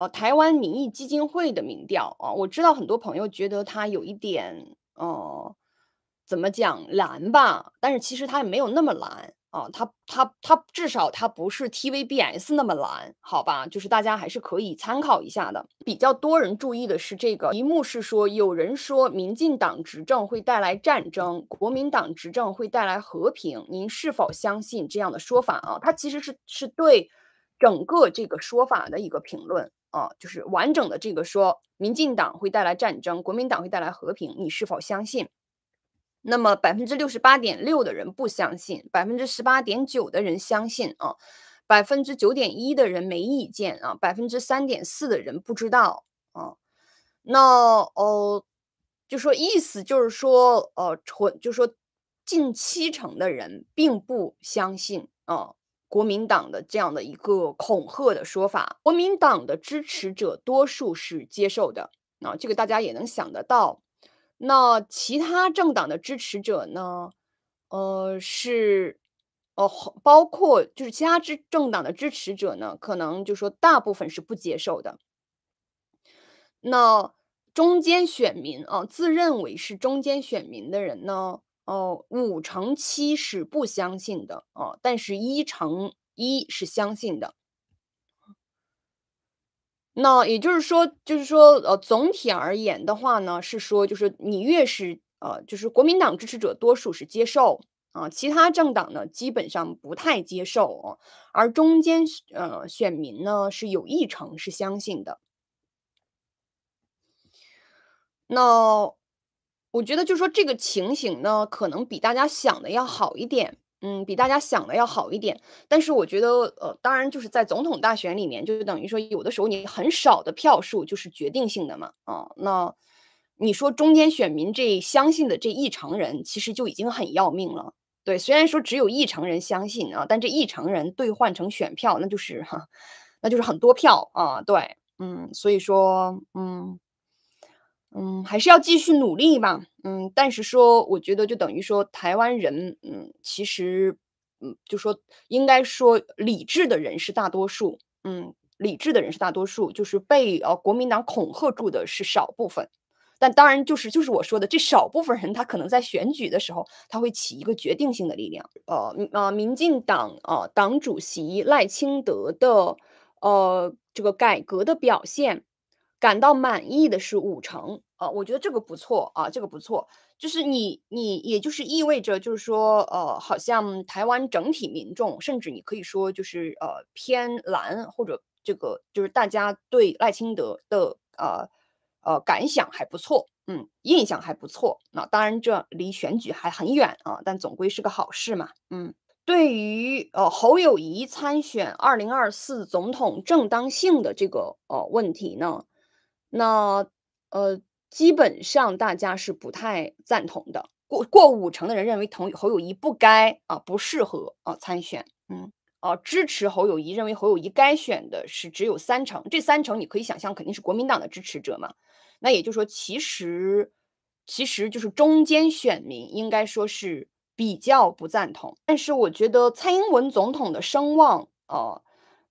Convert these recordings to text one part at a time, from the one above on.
哦，台湾民意基金会的民调啊，我知道很多朋友觉得它有一点，呃怎么讲蓝吧？但是其实它也没有那么蓝啊，它它它至少它不是 TVBS 那么蓝，好吧？就是大家还是可以参考一下的。比较多人注意的是这个题目是说，有人说民进党执政会带来战争，国民党执政会带来和平，您是否相信这样的说法啊？它其实是是对整个这个说法的一个评论。啊，就是完整的这个说，民进党会带来战争，国民党会带来和平，你是否相信？那么百分之六十八点六的人不相信，百分之十八点九的人相信啊，百分之九点一的人没意见啊，百分之三点四的人不知道啊。那哦，就说意思就是说，呃，纯就说近七成的人并不相信啊。国民党的这样的一个恐吓的说法，国民党的支持者多数是接受的。啊，这个大家也能想得到。那其他政党的支持者呢？呃，是呃，包括就是其他支政党的支持者呢，可能就说大部分是不接受的。那中间选民啊，自认为是中间选民的人呢？哦，五乘七是不相信的哦，但是一乘一是相信的。那也就是说，就是说，呃，总体而言的话呢，是说，就是你越是呃，就是国民党支持者多数是接受啊，其他政党呢基本上不太接受而中间呃选民呢是有议程是相信的。那。我觉得就是说这个情形呢，可能比大家想的要好一点，嗯，比大家想的要好一点。但是我觉得，呃，当然就是在总统大选里面，就等于说有的时候你很少的票数就是决定性的嘛，啊，那你说中间选民这相信的这一成人，其实就已经很要命了。对，虽然说只有一成人相信啊，但这一成人兑换成选票，那就是哈，那就是很多票啊，对，嗯，所以说，嗯。嗯，还是要继续努力吧。嗯，但是说，我觉得就等于说，台湾人，嗯，其实，嗯，就说应该说，理智的人是大多数。嗯，理智的人是大多数，就是被呃国民党恐吓住的是少部分。但当然，就是就是我说的这少部分人，他可能在选举的时候，他会起一个决定性的力量。呃，呃，民进党呃党主席赖清德的，呃，这个改革的表现，感到满意的是五成。呃，我觉得这个不错啊，这个不错，就是你你也就是意味着就是说，呃，好像台湾整体民众，甚至你可以说就是呃偏蓝或者这个就是大家对赖清德的呃呃感想还不错，嗯，印象还不错。那当然这离选举还很远啊，但总归是个好事嘛，嗯。对于呃侯友谊参选二零二四总统正当性的这个呃问题呢，那呃。基本上大家是不太赞同的，过过五成的人认为同侯友谊不该啊，不适合啊参选，嗯，啊支持侯友谊，认为侯友谊该选的是只有三成，这三成你可以想象肯定是国民党的支持者嘛，那也就是说，其实其实就是中间选民应该说是比较不赞同，但是我觉得蔡英文总统的声望，啊，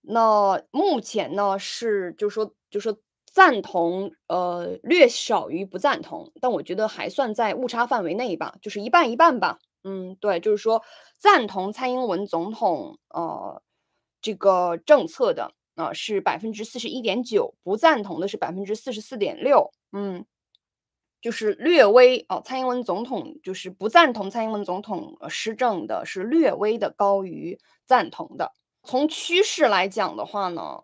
那目前呢是就说就说。赞同呃略少于不赞同，但我觉得还算在误差范围内吧，就是一半一半吧。嗯，对，就是说赞同蔡英文总统呃这个政策的啊是百分之四十一点九，不赞同的是百分之四十四点六。嗯，就是略微哦，蔡英文总统就是不赞同蔡英文总统施政的是略微的高于赞同的。从趋势来讲的话呢？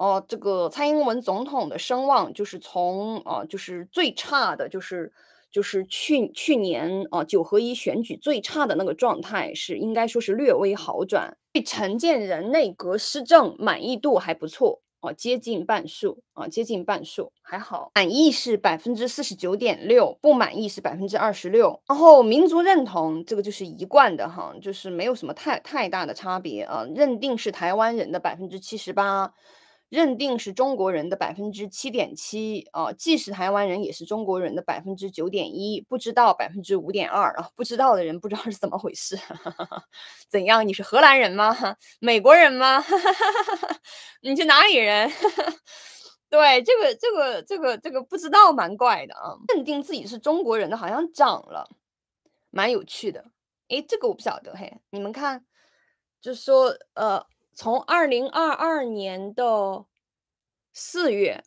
哦，这个蔡英文总统的声望就是从啊，就是最差的，就是就是去去年啊九合一选举最差的那个状态，是应该说是略微好转。对陈建仁内阁施政满意度还不错啊，接近半数啊，接近半数还好，满意是百分之四十九点六，不满意是百分之二十六。然后民族认同这个就是一贯的哈，就是没有什么太太大的差别啊，认定是台湾人的百分之七十八。认定是中国人的百分之七点七啊，既是台湾人也是中国人的百分之九点一，不知道百分之五点二啊，不知道的人不知道是怎么回事，怎样？你是荷兰人吗？美国人吗？你是哪里人？对，这个这个这个这个不知道蛮怪的啊，认定自己是中国人的好像涨了，蛮有趣的。诶，这个我不晓得嘿，你们看，就说呃。从二零二二年的四月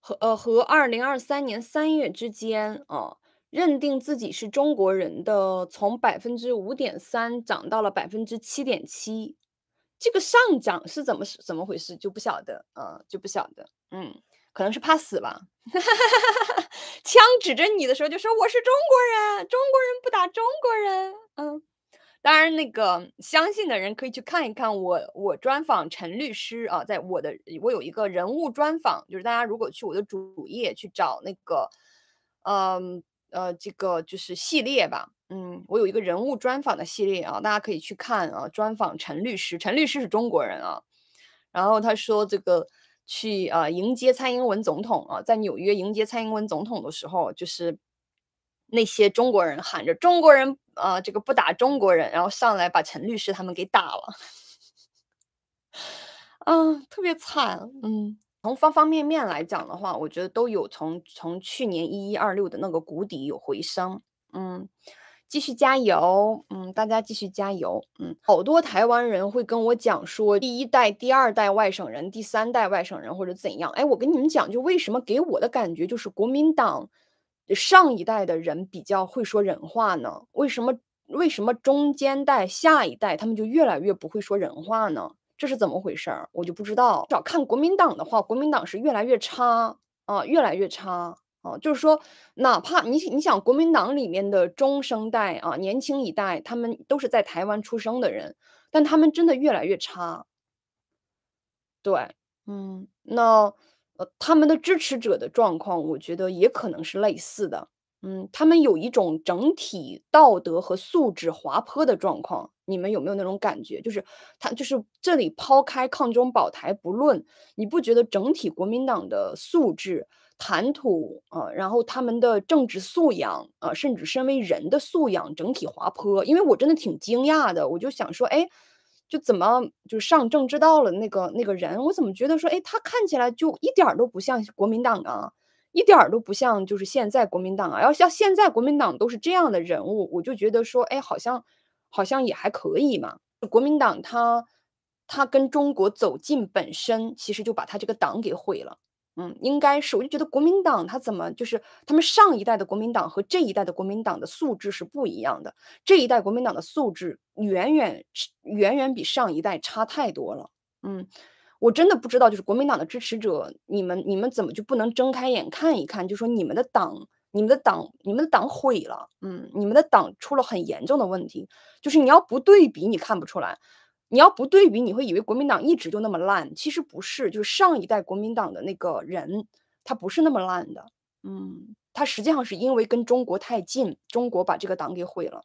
和呃和二零二三年三月之间啊，认定自己是中国人的，从百分之五点三涨到了百分之七点七，这个上涨是怎么怎么回事就不晓得啊，就不晓得，嗯，可能是怕死吧，枪指着你的时候就说我是中国人，中国人不打中国人，嗯。当然，那个相信的人可以去看一看我。我专访陈律师啊，在我的我有一个人物专访，就是大家如果去我的主页去找那个，嗯呃，这个就是系列吧，嗯，我有一个人物专访的系列啊，大家可以去看啊。专访陈律师，陈律师是中国人啊。然后他说这个去啊迎接蔡英文总统啊，在纽约迎接蔡英文总统的时候，就是那些中国人喊着中国人。啊，这个不打中国人，然后上来把陈律师他们给打了，嗯，特别惨，嗯，从方方面面来讲的话，我觉得都有从从去年一一二六的那个谷底有回升，嗯，继续加油，嗯，大家继续加油，嗯，好多台湾人会跟我讲说，第一代、第二代外省人、第三代外省人或者怎样，哎，我跟你们讲，就为什么给我的感觉就是国民党。上一代的人比较会说人话呢，为什么为什么中间代、下一代他们就越来越不会说人话呢？这是怎么回事儿？我就不知道。少看国民党的话，国民党是越来越差啊，越来越差啊。就是说，哪怕你你想国民党里面的中生代啊，年轻一代，他们都是在台湾出生的人，但他们真的越来越差。对，嗯，那。呃，他们的支持者的状况，我觉得也可能是类似的。嗯，他们有一种整体道德和素质滑坡的状况。你们有没有那种感觉？就是他，就是这里抛开抗中保台不论，你不觉得整体国民党的素质、谈吐啊，然后他们的政治素养啊，甚至身为人的素养整体滑坡？因为我真的挺惊讶的，我就想说，哎。就怎么就上正之道了那个那个人，我怎么觉得说，哎，他看起来就一点儿都不像国民党啊，一点儿都不像就是现在国民党啊，要像现在国民党都是这样的人物，我就觉得说，哎，好像好像也还可以嘛。国民党他他跟中国走近本身，其实就把他这个党给毁了。嗯，应该是我就觉得国民党他怎么就是他们上一代的国民党和这一代的国民党的素质是不一样的，这一代国民党的素质远远远远比上一代差太多了。嗯，我真的不知道，就是国民党的支持者，你们你们怎么就不能睁开眼看一看，就说你们的党，你们的党，你们的党毁了，嗯，你们的党出了很严重的问题，就是你要不对比你看不出来。你要不对比，你会以为国民党一直就那么烂。其实不是，就是上一代国民党的那个人，他不是那么烂的。嗯，他实际上是因为跟中国太近，中国把这个党给毁了。